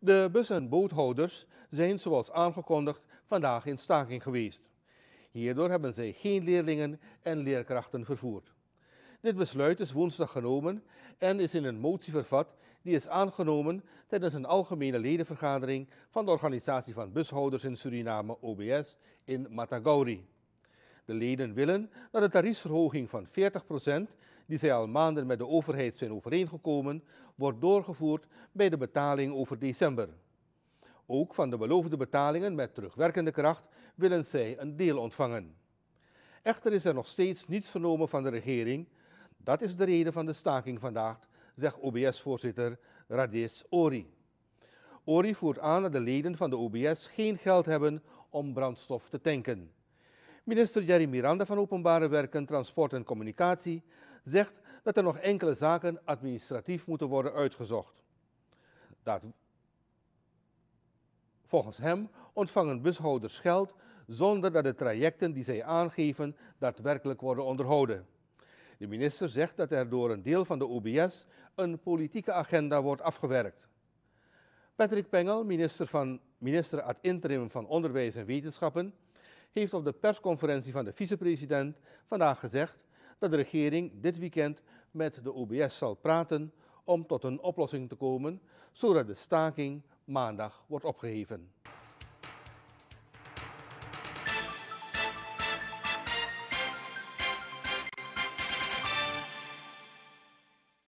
De bus- en boothouders zijn zoals aangekondigd vandaag in staking geweest. Hierdoor hebben zij geen leerlingen en leerkrachten vervoerd. Dit besluit is woensdag genomen en is in een motie vervat die is aangenomen tijdens een algemene ledenvergadering van de organisatie van bushouders in Suriname, OBS, in Matagouri. De leden willen dat de tariefsverhoging van 40%, die zij al maanden met de overheid zijn overeengekomen, wordt doorgevoerd bij de betaling over december. Ook van de beloofde betalingen met terugwerkende kracht willen zij een deel ontvangen. Echter is er nog steeds niets vernomen van de regering. Dat is de reden van de staking vandaag, zegt OBS-voorzitter Radis Ori. Ori voert aan dat de leden van de OBS geen geld hebben om brandstof te tanken. Minister Jerry Miranda van Openbare Werken, Transport en Communicatie zegt dat er nog enkele zaken administratief moeten worden uitgezocht. Dat Volgens hem ontvangen bushouders geld zonder dat de trajecten die zij aangeven daadwerkelijk worden onderhouden. De minister zegt dat er door een deel van de OBS een politieke agenda wordt afgewerkt. Patrick Pengel, minister, van, minister ad interim van Onderwijs en Wetenschappen, heeft op de persconferentie van de vicepresident vandaag gezegd dat de regering dit weekend met de OBS zal praten om tot een oplossing te komen, zodat de staking maandag wordt opgeheven.